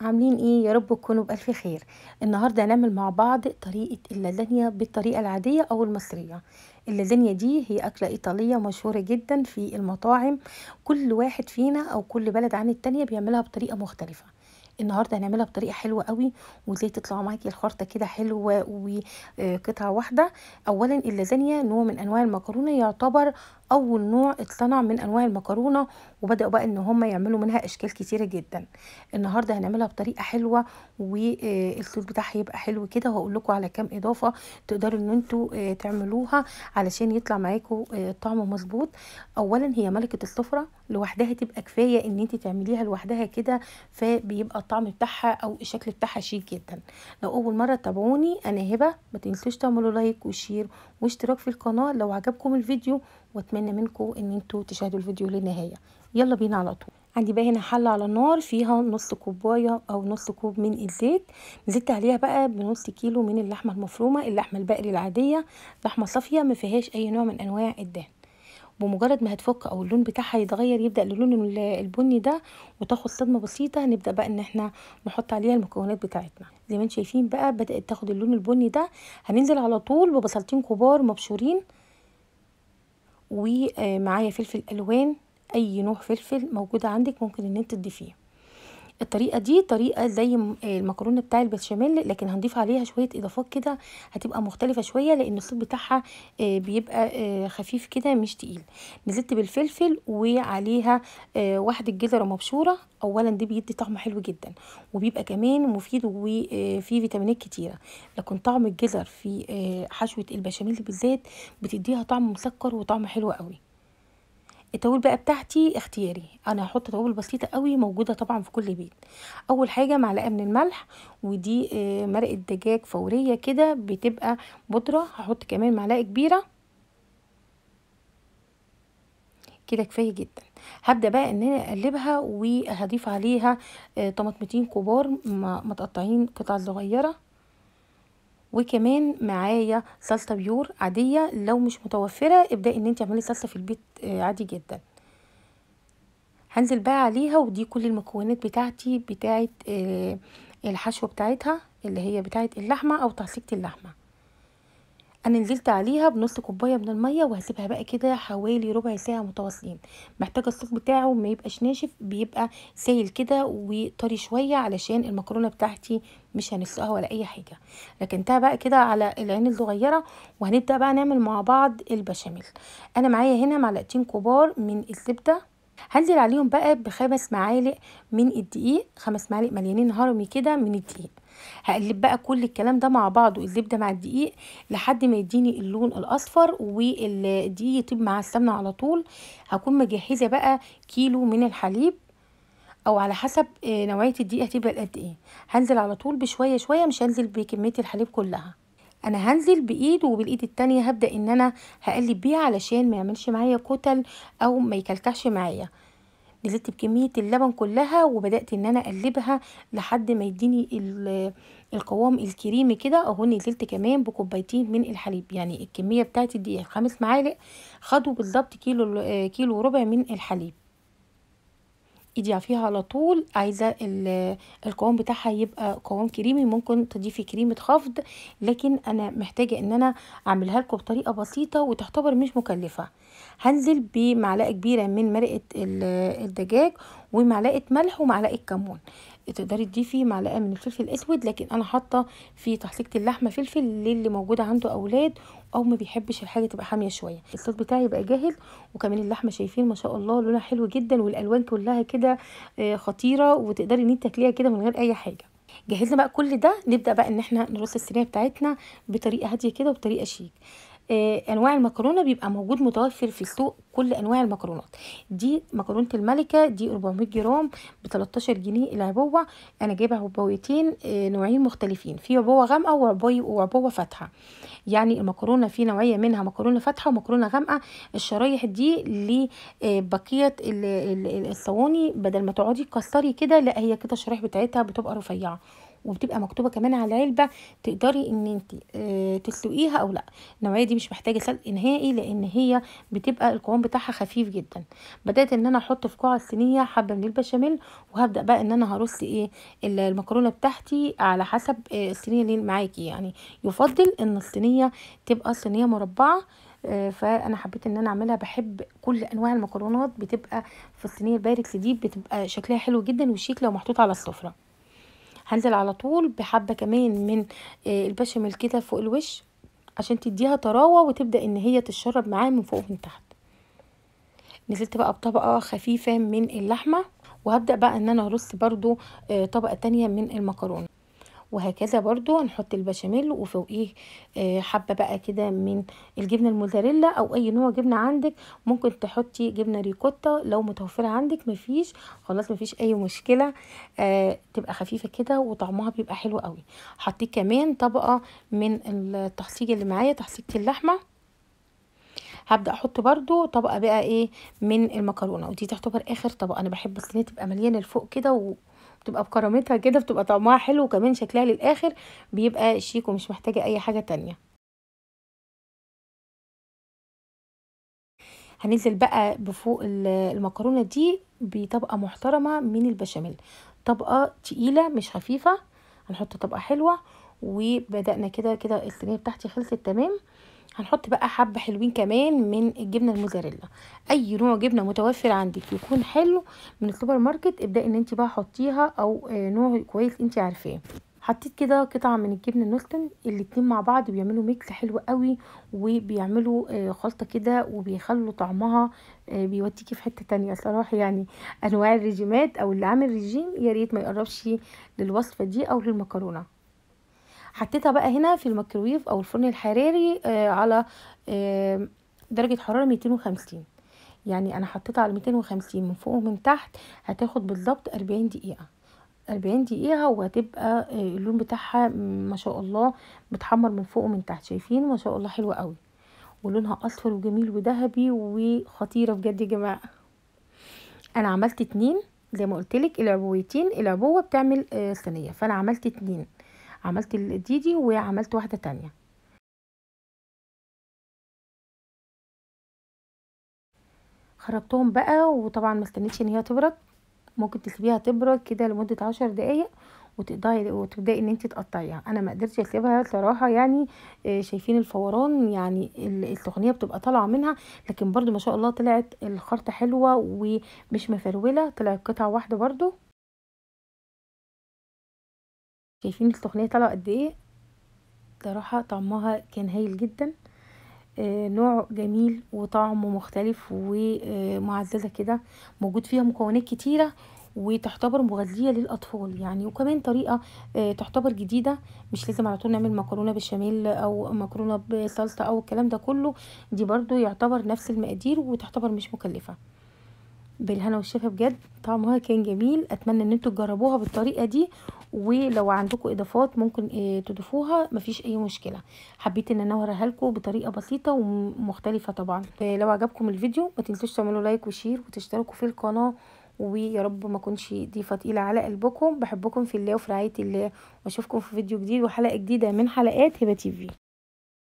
عاملين ايه يا رب تكونوا بألف خير النهارده هنعمل مع بعض طريقه اللازانيا بالطريقه العاديه او المصريه اللازانيا دي هي اكله ايطاليه مشهوره جدا في المطاعم كل واحد فينا او كل بلد عن التانية بيعملها بطريقه مختلفه النهارده هنعملها بطريقه حلوه قوي وازاي تطلع معاكي الخرطه كده حلوه وقطعه واحده اولا اللازانيا نوع من انواع المكرونه يعتبر اول نوع اتصنع من انواع المكرونه وبداوا بقى ان هم يعملوا منها اشكال كتيره جدا النهارده هنعملها بطريقه حلوه والصوص آه، بتاعها هيبقى حلو كده وهقول لكم على كام اضافه تقدروا ان انتوا آه، تعملوها علشان يطلع معاكم آه، طعم مظبوط اولا هي ملكه السفره لوحدها تبقى كفايه ان انت تعمليها لوحدها كده فبيبقى الطعم بتاعها او الشكل بتاعها شيك جدا لو اول مره تابعوني انا هبه ما تنسوش تعملوا لايك وشير واشتراك في القناه لو عجبكم الفيديو واتمنى اتمنى منكم ان انتوا تشاهدوا الفيديو للنهايه يلا بينا على طول عندي بقى هنا حله على النار فيها نص كوبايه او نص كوب من الزيت زدت عليها بقى بنص كيلو من اللحمه المفرومه اللحمه البقري العاديه لحمه صافيه ما فيهاش اي نوع من انواع الدهن بمجرد ما هتفك او اللون بتاعها يتغير يبدا اللون البني ده وتاخد صدمه بسيطه هنبدا بقى ان احنا نحط عليها المكونات بتاعتنا زي ما انت شايفين بقى بدات تاخد اللون البني ده هننزل على طول ببصلتين كبار مبشورين ومعايا فلفل الوان اي نوع فلفل موجود عندك ممكن ان انت تضيفيه الطريقه دي طريقه زي المكرونه بتاع البشاميل لكن هنضيف عليها شويه اضافات كده هتبقى مختلفه شويه لان الصوت بتاعها آه، بيبقى آه، خفيف كده مش تقيل نزلت بالفلفل وعليها آه، واحده جزره مبشوره اولا دي بيدي طعم حلو جدا وبيبقى كمان مفيد وفيه فيتامينات كتيره لكن طعم الجزر في حشوه البشاميل بالذات بتديها طعم مسكر وطعم حلو قوي التوابل بقى بتاعتي اختياري انا هحط توابل بسيطه قوي موجوده طبعا في كل بيت اول حاجه معلقه من الملح ودي آه، مرقه دجاج فوريه كده بتبقى بودره هحط كمان معلقه كبيره كده كفايه جدا هبدا بقى ان انا اقلبها وهضيف عليها آه، طماطمتين كبار متقطعين قطع صغيره وكمان معايا صلصه بيور عاديه لو مش متوفره ابداي ان انت اعملي صلصه في البيت آه، عادي جدا هنزل بقى عليها ودي كل المكونات بتاعتي بتاعه آه، الحشوه بتاعتها اللي هي بتاعه اللحمه او تعصيبه اللحمه انا نزلت عليها بنص كوبايه من الميه وهسيبها بقى كده حوالي ربع ساعه متواصلين محتاجه الصوص بتاعه ما يبقاش ناشف بيبقى سايل كده وطري شويه علشان المكرونه بتاعتي مش هنسقها ولا اي حاجه لكنتها بقى كده على العين الصغيره وهنبدا بقى نعمل مع بعض البشاميل انا معايا هنا معلقتين كبار من الزبده هنزل عليهم بقى بخمس معالق من الدقيق خمس معالق مليانين هرمي كده من الدقيق هقلب بقى كل الكلام ده مع بعضه الزبده مع الدقيق لحد ما يديني اللون الاصفر والدقيق يطيب مع السمنه على طول هكون مجهزه بقى كيلو من الحليب او على حسب آه، نوعيه الدقيق هتبقى قد ايه هنزل على طول بشويه شويه مش هنزل بكميه الحليب كلها انا هنزل بايد وبالايد التانية هبدا ان انا هقلب بيها علشان ما يعملش معايا كتل او ما يكلكعش معايا نزلت بكمية اللبن كلها وبدأت ان انا اقلبها لحد ما يديني القوام الكريمي كده اهو نزلت كمان بكوبايتين من الحليب يعني الكمية بتاعت دي خمس معالق خدوا بالظبط كيلو كيلو وربع من الحليب ايدي فيها على طول عايزه القوام بتاعها يبقى قوام كريمي ممكن تضيفي كريمه خفض لكن انا محتاجه ان انا اعملها لكم بطريقه بسيطه وتعتبر مش مكلفه هنزل بمعلقه كبيره من مرقه الدجاج ومعلقه ملح ومعلقه كمون تقدري تضيفي معلقه من الفلفل الاسود لكن انا حاطه في تحليقه اللحمه فلفل للي موجوده عنده اولاد او ما بيحبش الحاجه تبقى حاميه شويه الصوص بتاعي بقى جاهز وكمان اللحمه شايفين ما شاء الله لونها حلو جدا والالوان كلها كده آه، خطيره وتقدري ان انت تاكليها كده من غير اي حاجه جهزنا بقى كل ده نبدا بقى ان احنا نرص الصينيه بتاعتنا بطريقه هاديه كده وبطريقه شيك آه، انواع المكرونه بيبقى موجود متوفر في السوق كل انواع المكرونات دي مكرونه الملكه دي 400 جرام ب 13 جنيه العبوه انا جايبه عبويتين آه، نوعين مختلفين في عبوه غامقه وعبوه فاتحه يعني المكرونه في نوعيه منها مكرونه فاتحه ومكرونه غامقه الشرايح دي لبقيه آه، الصواني بدل ما تقعدي تكسري كده لا هي كده الشرايح بتاعتها بتبقى رفيعه وبتبقى مكتوبه كمان على العلبه تقدري ان انت آه، تسلقيها او لا النوعيه دي مش محتاجه سلق نهائي لان هي بتبقى القوام بتاعها خفيف جدا بدات ان انا احط في قاع الصينيه حبه من البشاميل وهبدا بقى ان انا هرص ايه المكرونه بتاعتي على حسب آه، الصينيه اللي معاكي يعني يفضل ان الصينيه تبقى صينيه مربعه آه، فانا حبيت ان انا اعملها بحب كل انواع المكرونات بتبقى في الصينيه الباركس دي بتبقى شكلها حلو جدا وشيك لو محطوط على السفره هنزل على طول بحبه كمان من آه، البشاميل كده فوق الوش عشان تديها طراوه وتبدا ان هي تشرب معاه من فوق من تحت نزلت بقى بطبقه خفيفه من اللحمه وهبدا بقى ان انا ارص برده آه، طبقه تانية من المكرونه وهكذا برضو هنحط البشاميل وفوقيه آه، حبه بقى كده من الجبنه الموزاريلا او اي نوع جبنه عندك ممكن تحطي جبنه ريكوتا لو متوفره عندك مفيش خلاص مفيش اي مشكله آه، تبقى خفيفه كده وطعمها بيبقى حلو قوي حطيت كمان طبقه من التحصيج اللي معايا تحصيجه اللحمه هبدا احط برضو طبقه بقى ايه من المكرونه ودي تعتبر اخر طبقه انا بحب الصينيه تبقى مليانه لفوق كده بتبقى بكرامتها كده بتبقى طعمها حلو وكمان شكلها للاخر بيبقى شيك ومش محتاجه اي حاجه تانية هننزل بقى بفوق المكرونه دي بطبقه محترمه من البشاميل طبقه تقيله مش خفيفه هنحط طبقه حلوه وبدانا كده كده الصينيه بتاعتي خلصت تمام هنحط بقى حبة حلوين كمان من الجبنة الموزاريلا اي نوع جبنة متوفر عندك يكون حلو من السوبر ماركت ابدأ ان انت بقى حطيها او آه، نوع كويس انت عارفاه حطيت كده قطعة من الجبنة نولتن الاتنين مع بعض بيعملوا ميكس حلو قوي وبيعملوا آه، خلطة كده وبيخلوا طعمها آه، بيوديكي في حتة تانية صراحة يعني انواع الرجيمات او اللي عامل رجيم ياريت ما يقربش للوصفة دي او للمكرونة حطيتها بقى هنا في الميكرويف او الفرن الحراري آه، على آه، درجه حراره 250 يعني انا حطيتها على 250 من فوق ومن تحت هتاخد بالظبط 40 دقيقه 40 دقيقه وهتبقى آه، اللون بتاعها ما شاء الله بتحمر من فوق ومن تحت شايفين ما شاء الله حلوه قوي ولونها اصفر وجميل وذهبي وخطيره بجد يا جماعه انا عملت اتنين زي ما قلتلك العبويتين العبوه بتعمل صينيه فانا عملت اتنين عملت دي دي وعملت واحدة تانية خرجتهم بقى وطبعا ما استنيتش ان هي تبرد ممكن تسيبيها تبرد كده لمدة عشر دقايق وتقضي وتبداي ان انت تقطعيها انا ما قدرتش اسيبها صراحه يعني آه، شايفين الفوران يعني التقنيه بتبقى طالعه منها لكن برضو ما شاء الله طلعت الخرطه حلوه ومش مفروله طلعت قطعه واحده برضو شايفين السخنية طالعة قد ايه صراحة طعمها كان هايل جدا آه، نوع جميل وطعمه مختلف ومعززة كده موجود فيها مكونات كتيرة وتعتبر مغذية للأطفال يعني وكمان طريقة آه، تعتبر جديدة مش لازم على طول نعمل مكرونة بشاميل أو مكرونة بصلصة أو الكلام ده كله دي برضو يعتبر نفس المقادير وتعتبر مش مكلفة بالهنا والشفا بجد طعمها كان جميل أتمنى أن انتوا تجربوها بالطريقة دي ولو عندكم اضافات ممكن آه، تضيفوها مفيش اي مشكله حبيت ان انا اوريها لكم بطريقه بسيطه ومختلفه طبعا آه، لو عجبكم الفيديو ما تنسوش تعملوا لايك وشير وتشتركوا في القناه ويا رب ما اكونش ضيفه تقيله على قلبكم بحبكم في الله وفي رعايه الله واشوفكم في فيديو جديد وحلقه جديده من حلقات هبه تيفي